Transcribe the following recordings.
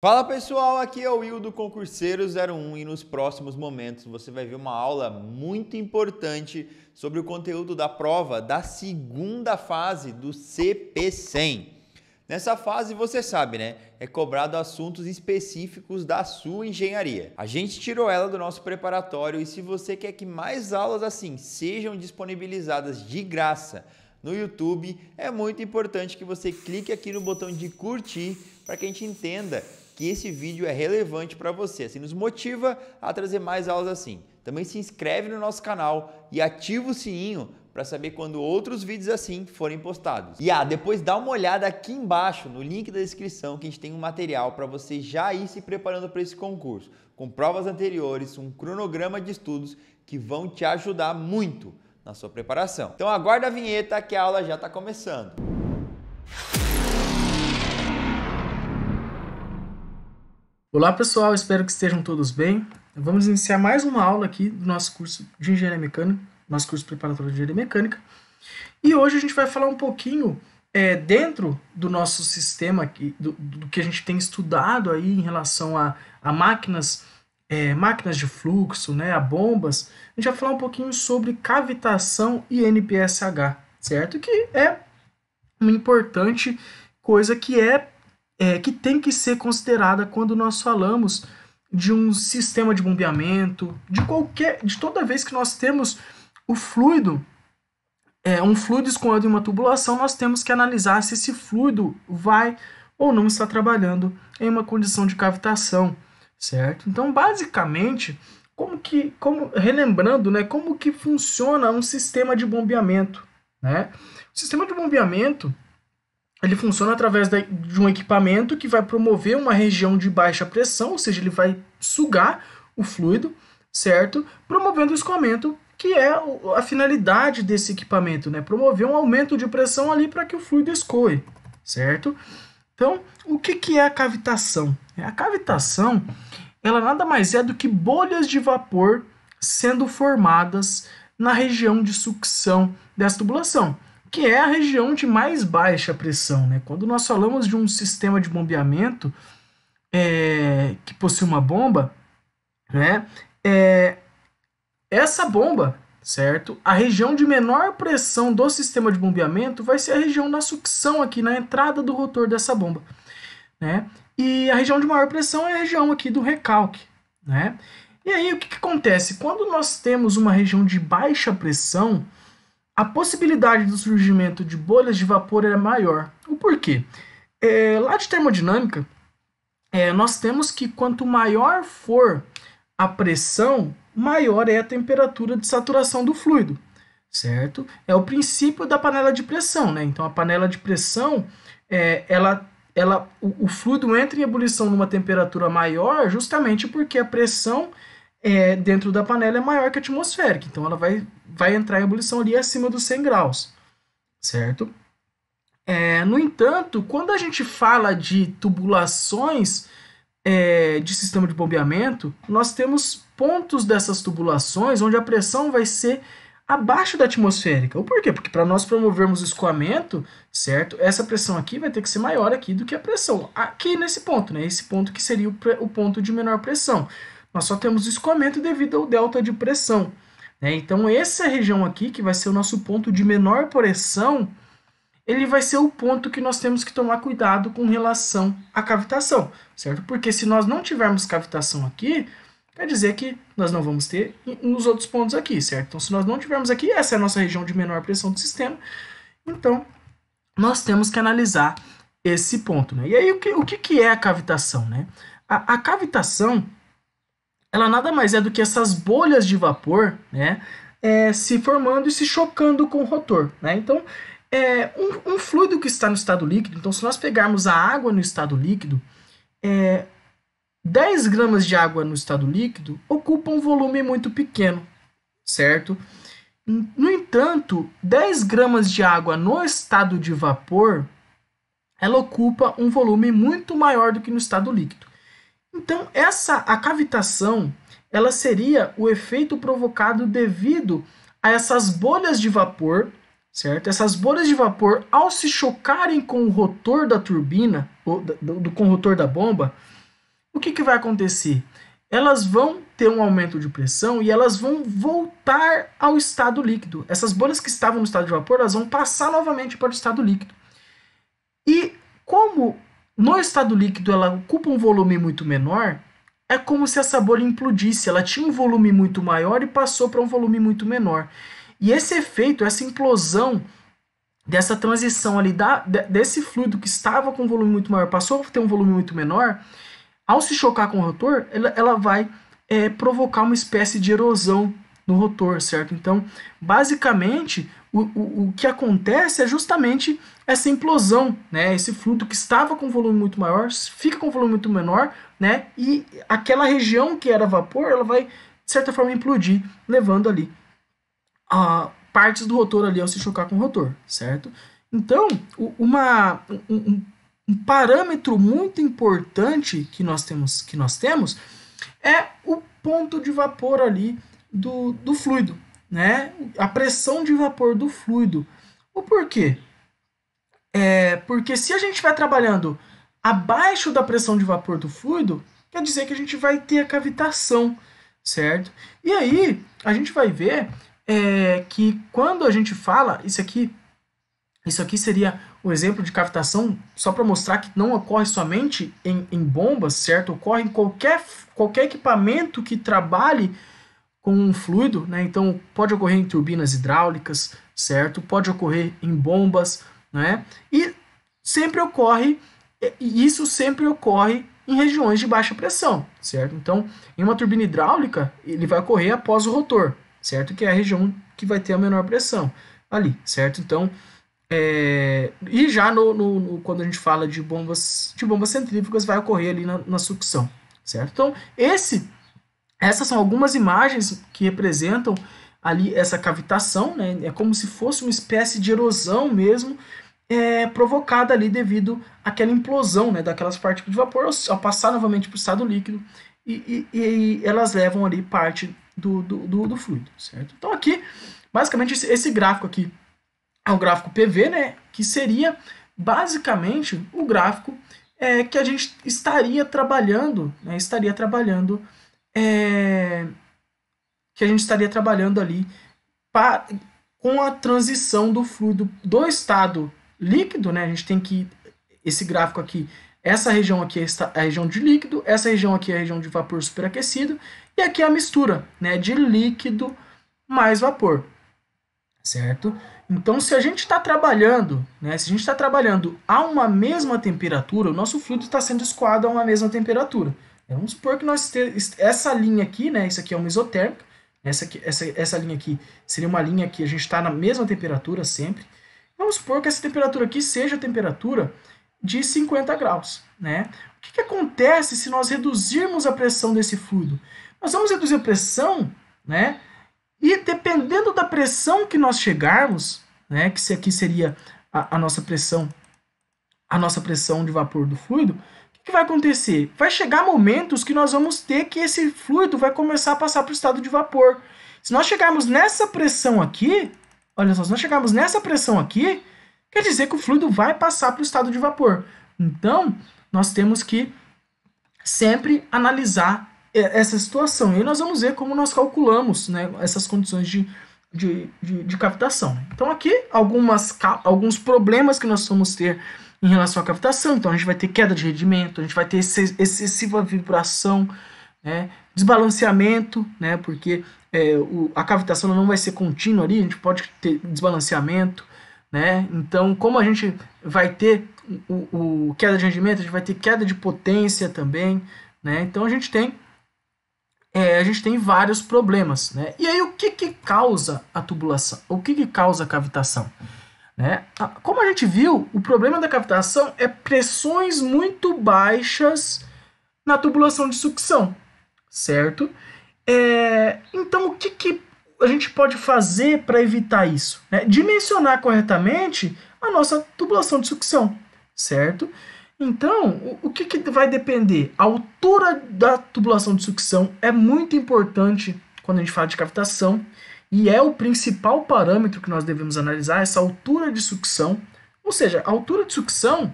Fala pessoal, aqui é o Will do Concurseiro 01 e nos próximos momentos você vai ver uma aula muito importante sobre o conteúdo da prova da segunda fase do CP100. Nessa fase, você sabe, né? É cobrado assuntos específicos da sua engenharia. A gente tirou ela do nosso preparatório e se você quer que mais aulas assim sejam disponibilizadas de graça no YouTube, é muito importante que você clique aqui no botão de curtir para que a gente entenda que esse vídeo é relevante para você, assim nos motiva a trazer mais aulas assim. Também se inscreve no nosso canal e ativa o sininho para saber quando outros vídeos assim forem postados. E ah, depois dá uma olhada aqui embaixo no link da descrição que a gente tem um material para você já ir se preparando para esse concurso, com provas anteriores, um cronograma de estudos que vão te ajudar muito na sua preparação. Então aguarda a vinheta que a aula já está começando. Olá pessoal, espero que estejam todos bem. Vamos iniciar mais uma aula aqui do nosso curso de Engenharia Mecânica, nosso curso preparatório de Engenharia Mecânica. E hoje a gente vai falar um pouquinho é, dentro do nosso sistema, aqui, do, do, que a gente tem estudado aí em relação a, a máquinas, é, máquinas de fluxo, né, a bombas. A gente vai falar um pouquinho sobre cavitação e NPSH, certo? Que é uma importante coisa que é é, que tem que ser considerada quando nós falamos de um sistema de bombeamento, de qualquer, de toda vez que nós temos o fluido, é, um fluido escorrendo em uma tubulação, nós temos que analisar se esse fluido vai ou não está trabalhando em uma condição de cavitação, certo? Então, basicamente, como que, como relembrando, né, como que funciona um sistema de bombeamento, né? O sistema de bombeamento ele funciona através de um equipamento que vai promover uma região de baixa pressão, ou seja, ele vai sugar o fluido, certo? Promovendo o escoamento, que é a finalidade desse equipamento, né? Promover um aumento de pressão ali para que o fluido escoe, certo? Então, o que, que é a cavitação? A cavitação, ela nada mais é do que bolhas de vapor sendo formadas na região de sucção dessa tubulação que é a região de mais baixa pressão. Né? Quando nós falamos de um sistema de bombeamento é, que possui uma bomba, né, é, essa bomba, certo? A região de menor pressão do sistema de bombeamento vai ser a região da sucção aqui na entrada do rotor dessa bomba, né? E a região de maior pressão é a região aqui do recalque, né? E aí o que, que acontece? Quando nós temos uma região de baixa pressão, a possibilidade do surgimento de bolhas de vapor é maior. O porquê? É, lá de termodinâmica, é, nós temos que quanto maior for a pressão, maior é a temperatura de saturação do fluido, certo? É o princípio da panela de pressão, né? Então a panela de pressão, é, ela, ela, o, o fluido entra em ebulição numa temperatura maior justamente porque a pressão é, dentro da panela é maior que a atmosférica, então ela vai vai entrar em ebulição ali acima dos 100 graus, certo? É, no entanto, quando a gente fala de tubulações é, de sistema de bombeamento, nós temos pontos dessas tubulações onde a pressão vai ser abaixo da atmosférica. O porquê? Porque para nós promovermos o escoamento, certo? Essa pressão aqui vai ter que ser maior aqui do que a pressão aqui nesse ponto, né? Esse ponto que seria o, o ponto de menor pressão. Nós só temos escoamento devido ao delta de pressão. Né? Então essa região aqui, que vai ser o nosso ponto de menor pressão, ele vai ser o ponto que nós temos que tomar cuidado com relação à cavitação, certo? Porque se nós não tivermos cavitação aqui, quer dizer que nós não vamos ter nos outros pontos aqui, certo? Então se nós não tivermos aqui, essa é a nossa região de menor pressão do sistema, então nós temos que analisar esse ponto. Né? E aí o que, o que, é a cavitação? Né? a, a cavitação ela nada mais é do que essas bolhas de vapor, né? É, se formando e se chocando com o rotor, né? Então, é, um, um, fluido que está no estado líquido, então se nós pegarmos a água no estado líquido, é, 10 gramas de água no estado líquido ocupa um volume muito pequeno, certo? No entanto, 10 gramas de água no estado de vapor, ela ocupa um volume muito maior do que no estado líquido. Então, essa a cavitação, ela seria o efeito provocado devido a essas bolhas de vapor, certo? Essas bolhas de vapor, ao se chocarem com o rotor da turbina, ou do, com o rotor da bomba, o que, que vai acontecer? Elas vão ter um aumento de pressão e elas vão voltar ao estado líquido. Essas bolhas que estavam no estado de vapor, elas vão passar novamente para o estado líquido. E como no estado líquido, ela ocupa um volume muito menor. É como se essa bolha implodisse. Ela tinha um volume muito maior e passou para um volume muito menor. E esse efeito, essa implosão dessa transição ali da, desse fluido que estava com um volume muito maior, passou a ter um volume muito menor, ao se chocar com o rotor, ela, ela vai é, provocar uma espécie de erosão no rotor, certo? Então, basicamente, o, o, o que acontece é justamente essa implosão, né? Esse fluido que estava com volume muito maior fica com volume muito menor, né? E aquela região que era vapor, ela vai, de certa forma, implodir, levando ali a partes do rotor ali ao se chocar com o rotor, certo? Então, uma, um, um, parâmetro muito importante que nós temos que nós temos é o ponto de vapor ali do, do fluido, né? A pressão de vapor do fluido. O porquê? É porque se a gente vai trabalhando abaixo da pressão de vapor do fluido, quer dizer que a gente vai ter a cavitação, certo? E aí a gente vai ver é, que quando a gente fala isso aqui, isso aqui seria o exemplo de cavitação só para mostrar que não ocorre somente em, em bombas, certo? Ocorre em qualquer, qualquer equipamento que trabalhe com um fluido, né? Então pode ocorrer em turbinas hidráulicas, certo? Pode ocorrer em bombas, né? E sempre ocorre, e isso sempre ocorre em regiões de baixa pressão, certo? Então, em uma turbina hidráulica, ele vai ocorrer após o rotor, certo? Que é a região que vai ter a menor pressão ali, certo? Então, é... e já no, no, no, quando a gente fala de bombas de bombas centrífugas, vai ocorrer ali na, na sucção, certo? Então, esse essas são algumas imagens que representam ali essa cavitação, né? É como se fosse uma espécie de erosão mesmo, é, provocada ali devido àquela implosão, né? Daquelas partículas de vapor ao passar novamente para o estado líquido e, e, e, elas levam ali parte do, do, do, do fluido, certo? Então aqui, basicamente, esse, esse gráfico aqui é um gráfico PV, né? Que seria basicamente o gráfico é, que a gente estaria trabalhando, né, estaria trabalhando é, que a gente estaria trabalhando ali pra, com a transição do fluido do estado líquido, né? A gente tem que esse gráfico aqui, essa região aqui é, é a região de líquido, essa região aqui é a região de vapor superaquecido e aqui é a mistura, né, de líquido mais vapor, certo? Então, se a gente está trabalhando, né, se a gente está trabalhando a uma mesma temperatura, o nosso fluido está sendo escoado a uma mesma temperatura. É, vamos supor que nós temos essa linha aqui, né? Isso aqui é uma isotérmica. Essa, aqui, essa, essa linha aqui seria uma linha que a gente está na mesma temperatura sempre. Vamos supor que essa temperatura aqui seja a temperatura de 50 graus. Né? O que, que acontece se nós reduzirmos a pressão desse fluido? Nós vamos reduzir a pressão, né? e dependendo da pressão que nós chegarmos, né? que se aqui seria a, a nossa pressão, a nossa pressão de vapor do fluido, que vai acontecer? Vai chegar momentos que nós vamos ter que esse fluido vai começar a passar para o estado de vapor. Se nós chegarmos nessa pressão aqui, olha só, se nós chegarmos nessa pressão aqui, quer dizer que o fluido vai passar para o estado de vapor. Então, nós temos que sempre analisar é, essa situação. E nós vamos ver como nós calculamos né, essas condições de, de, de, de captação. Então, aqui, algumas, alguns problemas que nós vamos ter em relação à captação. Então a gente vai ter queda de rendimento, a gente vai ter excessiva vibração, né? desbalanceamento, né? porque é, o, a captação não vai ser contínua ali, a gente pode ter desbalanceamento. Né? Então, como a gente vai ter o, o queda de rendimento, a gente vai ter queda de potência também. Né? Então a gente tem é, a gente tem vários problemas. Né? E aí o que, que causa a tubulação? O que, que causa a cavitação? Né? Ah, como a gente viu, o problema da captação é pressões muito baixas na tubulação de sucção, certo? É, então, o que, que a gente pode fazer para evitar isso? Né? Dimensionar corretamente a nossa tubulação de sucção, certo? Então, o, que, que vai depender? A altura da tubulação de sucção é muito importante quando a gente fala de captação e é o principal parâmetro que nós devemos analisar, essa altura de sucção. Ou seja, a altura de sucção,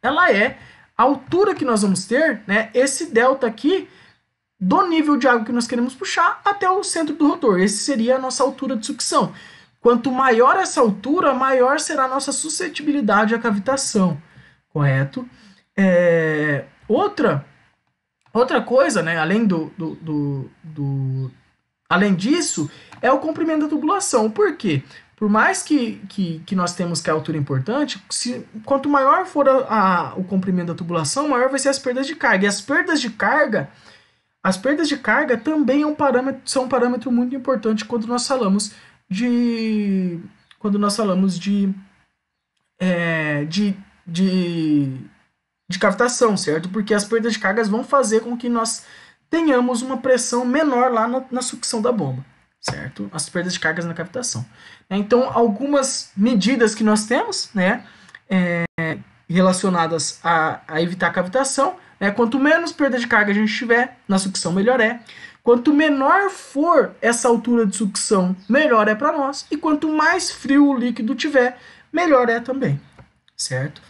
ela é a altura que nós vamos ter, né, esse delta aqui, do nível de água que nós queremos puxar até o centro do rotor. Essa seria a nossa altura de sucção. Quanto maior essa altura, maior será a nossa suscetibilidade à cavitação, correto? É... Outra, outra coisa, né, além, do, do, do, do... além disso, é o comprimento da tubulação. Por quê? Por mais que, que, que nós temos que é a altura é importante, se, quanto maior for a, a, o comprimento da tubulação, maior vai ser as perdas de carga. E as perdas de carga, as perdas de carga também é um são um parâmetro muito importante quando nós falamos de. Quando nós falamos de. É, de, de de captação, certo? Porque as perdas de cargas vão fazer com que nós tenhamos uma pressão menor lá na, na sucção da bomba certo? As perdas de cargas na captação. Né? Então, algumas medidas que nós temos, né, é, relacionadas a, a, evitar a captação, né, quanto menos perda de carga a gente tiver na sucção, melhor é. Quanto menor for essa altura de sucção, melhor é para nós. E quanto mais frio o líquido tiver, melhor é também, certo?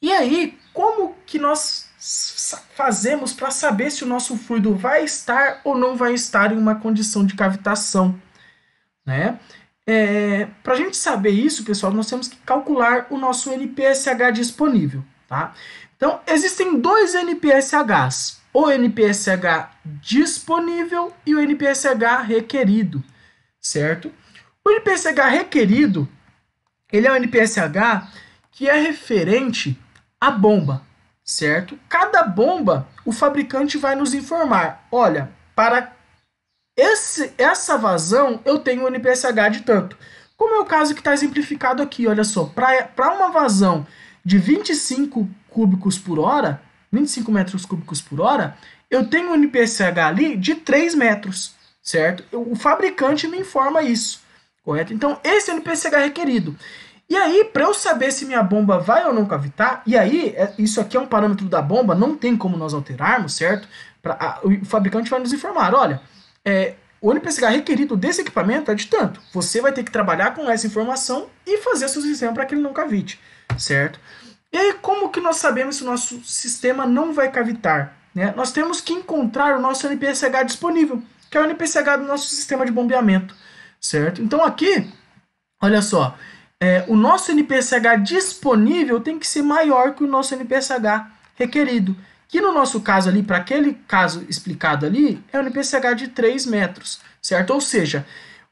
E aí, como que nós fazemos para saber se o nosso fluido vai estar ou não vai estar em uma condição de cavitação. Né? É, para a gente saber isso, pessoal, nós temos que calcular o nosso NPSH disponível. Tá? Então, existem dois NPSHs, o NPSH disponível e o NPSH requerido, certo? O NPSH requerido, ele é um NPSH que é referente à bomba, certo? Cada bomba, o fabricante vai nos informar: olha, para esse, essa vazão eu tenho um NPSH de tanto. Como é o caso que está exemplificado aqui, olha só, para uma vazão de 25 cúbicos por hora, 25 metros cúbicos por hora, eu tenho um NPSH ali de 3 metros, certo? O fabricante me informa isso, correto? Então, esse NPSH é requerido. E aí, para eu saber se minha bomba vai ou não cavitar, e aí, é, isso aqui é um parâmetro da bomba, não tem como nós alterarmos, certo? Pra, a, o fabricante vai nos informar, olha, é, o NPCH requerido desse equipamento é de tanto. Você vai ter que trabalhar com essa informação e fazer seu sistema para que ele não cavite, certo? E aí, como que nós sabemos se o nosso sistema não vai cavitar? Né? Nós temos que encontrar o nosso NPCH disponível, que é o NPCH do nosso sistema de bombeamento, certo? Então aqui, olha só, é, o nosso npsh disponível tem que ser maior que o nosso npsh requerido. Que no nosso caso ali, para aquele caso explicado ali, é um npsh de 3 metros, certo? Ou seja,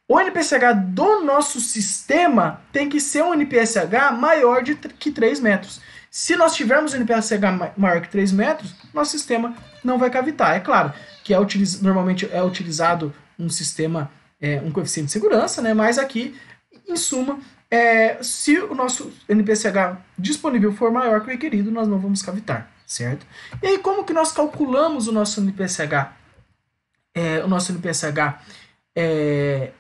o npsh do nosso sistema tem que ser um npsh maior de, que 3 metros. Se nós tivermos um npsh maior que 3 metros, nosso sistema não vai cavitar. É claro que é utiliz, normalmente é utilizado um sistema, é, um coeficiente de segurança, né? mas aqui, em suma, é, se o nosso NPCH disponível for maior que o requerido, nós não vamos cavitar, certo? E aí, como que nós calculamos o nosso NPCH? É, o nosso NPCH é,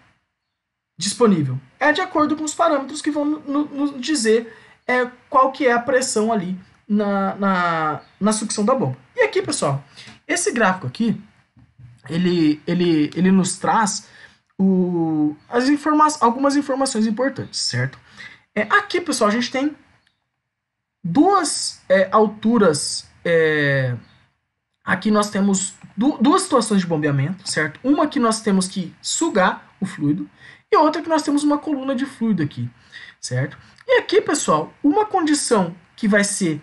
disponível? É de acordo com os parâmetros que vão nos dizer é, qual que é a pressão ali na, na, na sucção da bomba. E aqui, pessoal, esse gráfico aqui, ele, ele, ele nos traz o, as informa algumas informações importantes, certo? É, aqui, pessoal, a gente tem duas é, alturas. É, aqui nós temos du duas situações de bombeamento, certo? Uma que nós temos que sugar o fluido e outra que nós temos uma coluna de fluido aqui, certo? E aqui, pessoal, uma condição que vai ser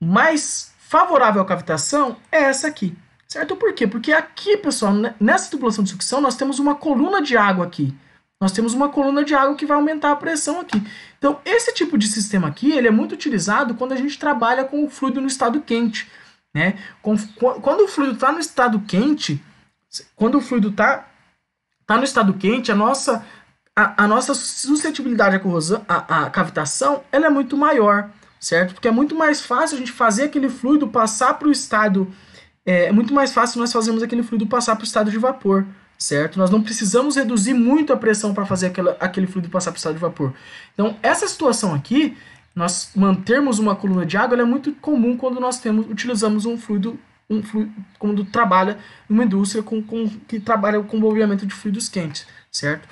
mais favorável à cavitação é essa aqui, Certo? Por quê? Porque aqui, pessoal, nessa tubulação de sucção, nós temos uma coluna de água aqui. Nós temos uma coluna de água que vai aumentar a pressão aqui. Então, esse tipo de sistema aqui, ele é muito utilizado quando a gente trabalha com o fluido no estado quente. Né? Quando o fluido está no estado quente, quando o fluido está tá no estado quente, a nossa, a, a nossa suscetibilidade à, corrosão, à, à cavitação ela é muito maior, certo? Porque é muito mais fácil a gente fazer aquele fluido passar para o estado quente é, é muito mais fácil nós fazermos aquele fluido passar para o estado de vapor, certo? Nós não precisamos reduzir muito a pressão para fazer aquela, aquele fluido passar para o estado de vapor. Então, essa situação aqui, nós mantermos uma coluna de água, é muito comum quando nós temos, utilizamos um fluido, um fluido quando trabalha numa indústria com, com, que trabalha com o bombeamento de fluidos quentes, certo?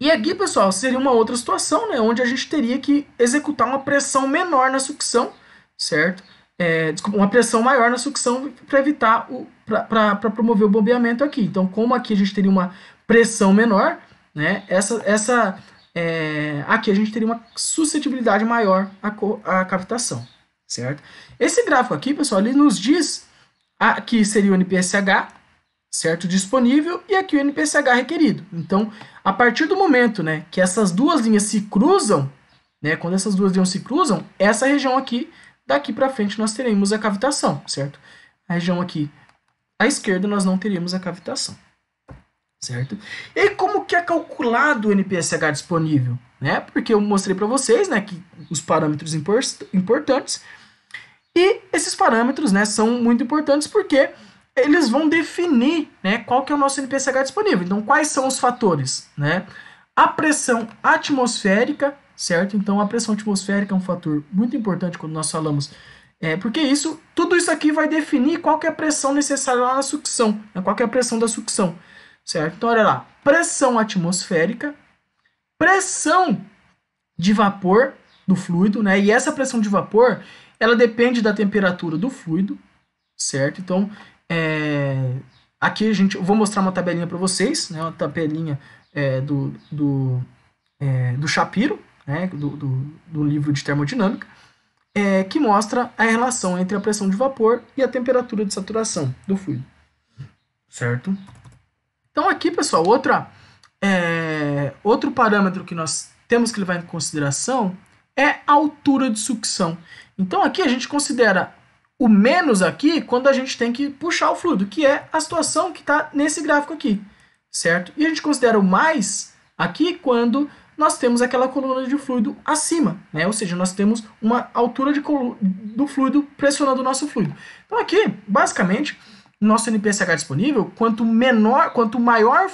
E aqui, pessoal, seria uma outra situação, né? Onde a gente teria que executar uma pressão menor na sucção, certo? é, desculpa, uma pressão maior na sucção para evitar o para promover o bombeamento aqui. Então, como aqui a gente teria uma pressão menor, né? Essa essa é, aqui a gente teria uma suscetibilidade maior à, à captação, certo? Esse gráfico aqui, pessoal, ele nos diz aqui seria o NPSH, certo? Disponível e aqui o NPSH requerido. Então, a partir do momento, né, que essas duas linhas se cruzam, né, quando essas duas linhas se cruzam, essa região aqui Daqui para frente nós teremos a cavitação, certo? A região aqui à esquerda nós não teríamos a cavitação, certo? E como que é calculado o NPSH disponível? Né? Porque eu mostrei para vocês né, que os parâmetros import importantes e esses parâmetros né, são muito importantes porque eles vão definir né, qual que é o nosso NPSH disponível. Então, quais são os fatores? Né? A pressão atmosférica, certo? Então a pressão atmosférica é um fator muito importante quando nós falamos, é, porque isso, tudo isso aqui vai definir qual é a pressão necessária lá na sucção, né? qual é a pressão da sucção, certo? Então olha lá, pressão atmosférica, pressão de vapor do fluido, né? E essa pressão de vapor, ela depende da temperatura do fluido, certo? Então é, aqui a gente, eu vou mostrar uma tabelinha para vocês, né? Uma tabelinha é, do, do, é, do Shapiro, né, do, do, do livro de termodinâmica, é, que mostra a relação entre a pressão de vapor e a temperatura de saturação do fluido. Certo? Então aqui, pessoal, outra, é, outro parâmetro que nós temos que levar em consideração é a altura de sucção. Então aqui a gente considera o menos aqui quando a gente tem que puxar o fluido, que é a situação que está nesse gráfico aqui, certo? E a gente considera o mais aqui quando nós temos aquela coluna de fluido acima, né? ou seja, nós temos uma altura do fluido pressionando o nosso fluido. Então aqui, basicamente, nosso NPSH é disponível, quanto menor, quanto maior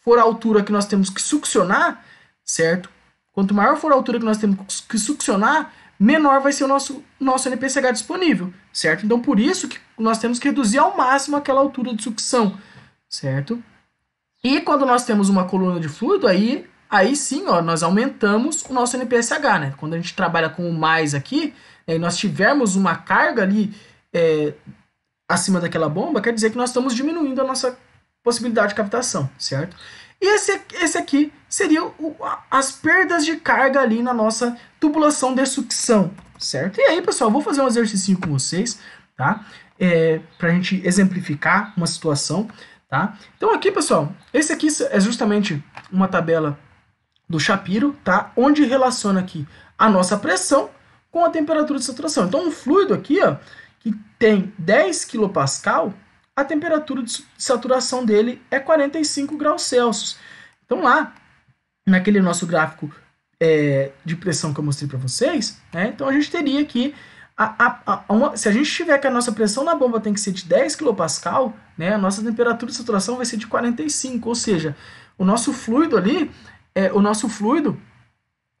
for a altura que nós temos que succionar, certo? Quanto maior for a altura que nós temos que succionar, menor vai ser o nosso, nosso NPCH disponível, certo? Então, por isso que nós temos que reduzir ao máximo aquela altura de sucção, certo? E quando nós temos uma coluna de fluido, aí aí sim ó, nós aumentamos o nosso NPSH. Né? Quando a gente trabalha com o mais aqui, né, e nós tivermos uma carga ali é, acima daquela bomba, quer dizer que nós estamos diminuindo a nossa possibilidade de captação, certo? E esse, esse aqui seria o, as perdas de carga ali na nossa tubulação de sucção, certo? E aí, pessoal, vou fazer um exercício com vocês, tá? É, pra gente exemplificar uma situação, tá? Então aqui, pessoal, esse aqui é justamente uma tabela do Shapiro, tá? Onde relaciona aqui a nossa pressão com a temperatura de saturação. Então, um fluido aqui, ó, que tem 10 kPa, a temperatura de saturação dele é 45 graus Celsius. Então, lá, naquele nosso gráfico é, de pressão que eu mostrei para vocês, né? Então, a gente teria aqui a, a, a uma, se a gente tiver que a nossa pressão na bomba tem que ser de 10 kPa, né, a nossa temperatura de saturação vai ser de 45, ou seja, o nosso fluido ali é, o nosso fluido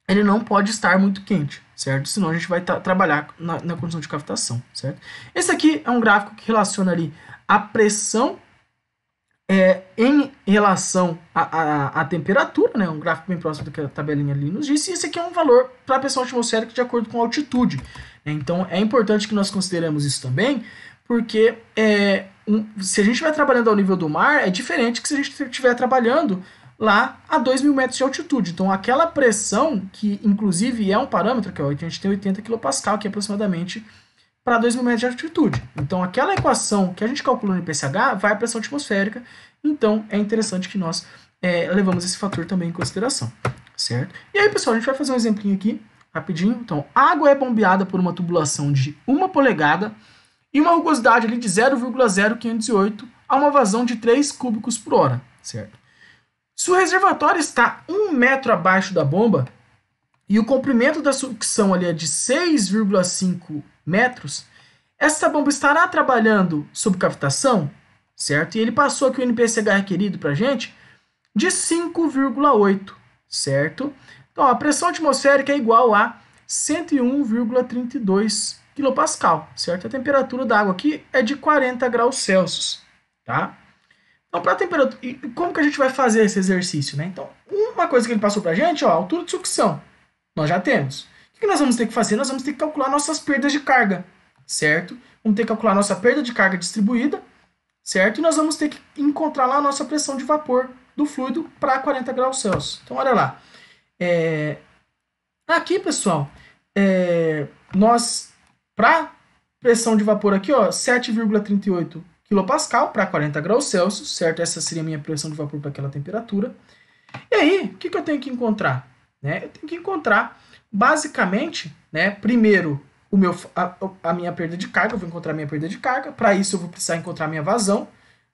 ele não pode estar muito quente, certo? Senão a gente vai trabalhar na, na, condição de cavitação, certo? Esse aqui é um gráfico que relaciona ali a pressão é, em relação à temperatura, né? Um gráfico bem próximo do que a tabelinha ali nos disse. E esse aqui é um valor para a pressão atmosférica de acordo com a altitude. Né? Então é importante que nós consideremos isso também, porque é, um, se a gente vai trabalhando ao nível do mar, é diferente que se a gente estiver trabalhando lá a 2 mil metros de altitude. Então, aquela pressão, que inclusive é um parâmetro, que é a gente tem 80 kPa, que é aproximadamente para 2 mil metros de altitude. Então, aquela equação que a gente calculou no IPCH vai à pressão atmosférica. Então, é interessante que nós é, levamos esse fator também em consideração, certo? E aí, pessoal, a gente vai fazer um exemplinho aqui, rapidinho. Então, água é bombeada por uma tubulação de 1 polegada e uma rugosidade ali de 0,0508 a uma vazão de 3 cúbicos por hora, certo? Se o reservatório está um metro abaixo da bomba e o comprimento da sucção ali é de 6,5 metros, essa bomba estará trabalhando sob captação, certo? E ele passou aqui o NPCH requerido para gente de 5,8, certo? Então, a pressão atmosférica é igual a 101,32 kPa, certo? A temperatura da água aqui é de 40 graus Celsius, tá? Então, para temperatura, e como que a gente vai fazer esse exercício, né? Então, uma coisa que ele passou para a gente, ó, altura de sucção, nós já temos. O que nós vamos ter que fazer? Nós vamos ter que calcular nossas perdas de carga, certo? Vamos ter que calcular nossa perda de carga distribuída, certo? E nós vamos ter que encontrar lá a nossa pressão de vapor do fluido para 40 graus Celsius. Então, olha lá. É... Aqui, pessoal, é... nós, para pressão de vapor aqui, ó, 7,38 quilopascal para 40 graus Celsius, certo? Essa seria a minha pressão de vapor para aquela temperatura. E aí, o que, que eu tenho que encontrar? Né? Eu tenho que encontrar, basicamente, né, primeiro o meu, a, a, minha perda de carga, eu vou encontrar a minha perda de carga, para isso eu vou precisar encontrar a minha vazão.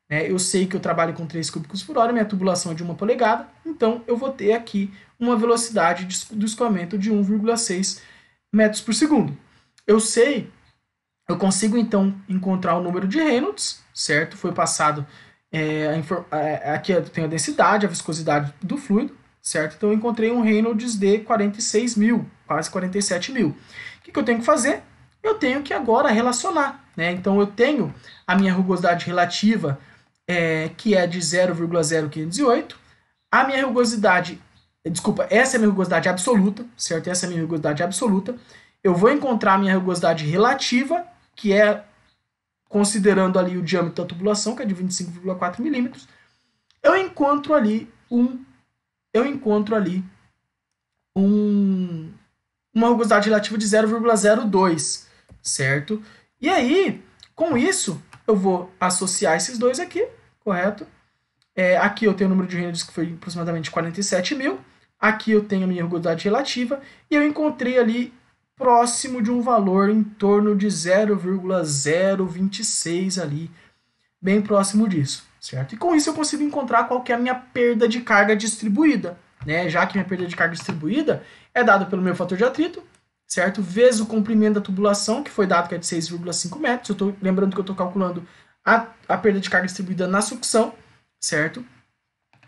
Né? Eu sei que eu trabalho com 3 cúbicos por hora, minha tubulação é de 1 polegada, então eu vou ter aqui uma velocidade de, do escoamento de 1,6 metros por segundo. Eu sei, eu consigo então encontrar o número de Reynolds, certo? Foi passado é, a, é, aqui eu tenho a densidade, a viscosidade do fluido, certo? Então eu encontrei um Reynolds de 46 mil, quase 47 mil. O que, que eu tenho que fazer? Eu tenho que agora relacionar, né? Então eu tenho a minha rugosidade relativa, é, que é de 0,0508, a minha rugosidade, desculpa, essa é a minha rugosidade absoluta, certo? Essa é a minha rugosidade absoluta. Eu vou encontrar a minha rugosidade relativa, que é considerando ali o diâmetro da tubulação, que é de 25,4 milímetros, eu encontro ali um eu encontro ali um uma rugosidade relativa de 0,02, certo? E aí, com isso, eu vou associar esses dois aqui, correto? É, aqui eu tenho o número de Reynolds que foi aproximadamente 47 mil. Aqui eu tenho a minha rugosidade relativa. E eu encontrei ali próximo de um valor em torno de 0,026 ali, bem próximo disso, certo? E com isso eu consigo encontrar qual é a minha perda de carga distribuída, né? Já que minha perda de carga distribuída é dada pelo meu fator de atrito, certo? Vezes o comprimento da tubulação, que foi dado que é de 6,5 metros. Eu tô, lembrando que eu estou calculando a, a perda de carga distribuída na sucção, certo?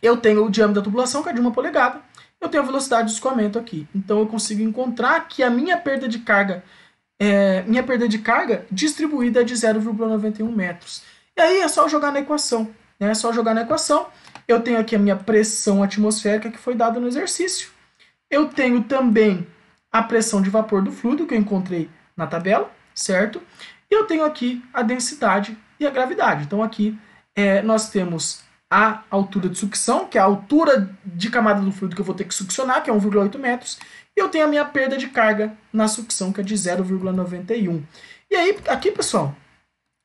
Eu tenho o diâmetro da tubulação, que é de uma polegada, eu tenho a velocidade de escoamento aqui. Então eu consigo encontrar que a minha perda de carga, é, minha perda de carga distribuída é de 0,91 metros. E aí é só jogar na equação. Né? É só jogar na equação. Eu tenho aqui a minha pressão atmosférica que foi dada no exercício. Eu tenho também a pressão de vapor do fluido que eu encontrei na tabela, certo? E eu tenho aqui a densidade e a gravidade. Então aqui é, nós temos a altura de sucção, que é a altura de camada do fluido que eu vou ter que succionar, que é 1,8 metros, e eu tenho a minha perda de carga na sucção, que é de 0,91. E aí, aqui, pessoal,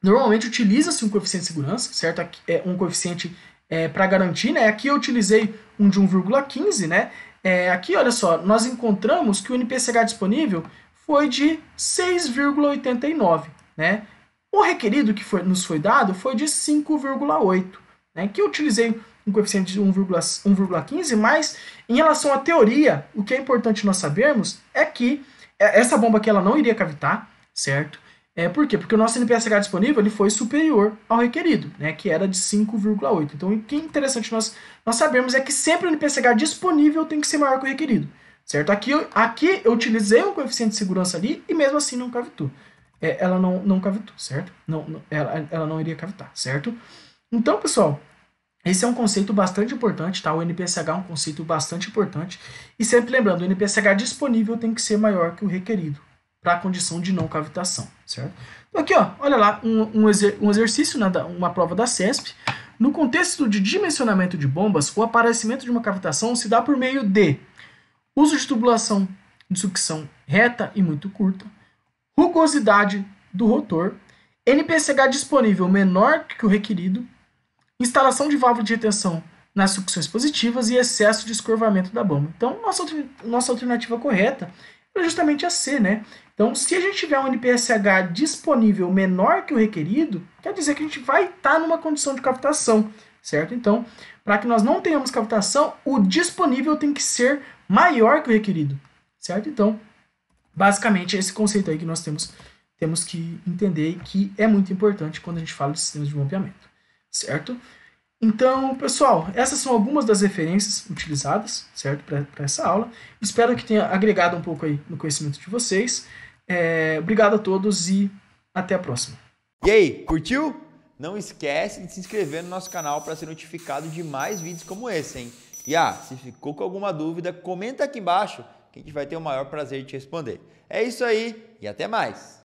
normalmente utiliza-se um coeficiente de segurança, certo? Aqui é um coeficiente é, para garantir, né? Aqui eu utilizei um de 1,15, né? É, aqui, olha só, nós encontramos que o NPCH disponível foi de 6,89, né? O requerido que foi, nos foi dado foi de 5,8 né, que eu utilizei um coeficiente de 1,15, mas em relação à teoria, o que é importante nós sabermos é que é, essa bomba aqui ela não iria cavitar, certo? É, por quê? Porque o nosso NPSH disponível ele foi superior ao requerido, né, que era de 5,8. Então, o que é interessante nós, nós sabermos é que sempre o NPSH disponível tem que ser maior que o requerido, certo? Aqui, aqui eu utilizei um coeficiente de segurança ali e mesmo assim não cavitou. É, ela não, não cavitou, certo? Não, não ela, ela não iria cavitar, certo? Então, pessoal, esse é um conceito bastante importante, tá? O NPSH é um conceito bastante importante. E sempre lembrando, o NPSH disponível tem que ser maior que o requerido para a condição de não cavitação, certo? Então aqui, ó, olha lá, um, um, exer um exercício, né, uma prova da CESP. No contexto de dimensionamento de bombas, o aparecimento de uma cavitação se dá por meio de uso de tubulação de sucção reta e muito curta, rugosidade do rotor, NPSH disponível menor que o requerido, instalação de válvula de retenção nas sucções positivas e excesso de escorvamento da bomba. Então, nossa, nossa alternativa correta é justamente a C, né? Então, se a gente tiver um NPSH disponível menor que o requerido, quer dizer que a gente vai estar tá numa condição de captação, certo? Então, para que nós não tenhamos captação, o disponível tem que ser maior que o requerido, certo? Então, basicamente, é esse conceito aí que nós temos, temos que entender e que é muito importante quando a gente fala de sistemas de bombeamento certo? Então, pessoal, essas são algumas das referências utilizadas, certo, para essa aula. Espero que tenha agregado um pouco aí no conhecimento de vocês. É, obrigado a todos e até a próxima. E aí, curtiu? Não esquece de se inscrever no nosso canal para ser notificado de mais vídeos como esse, hein? E ah, se ficou com alguma dúvida, comenta aqui embaixo que a gente vai ter o maior prazer de te responder. É isso aí e até mais!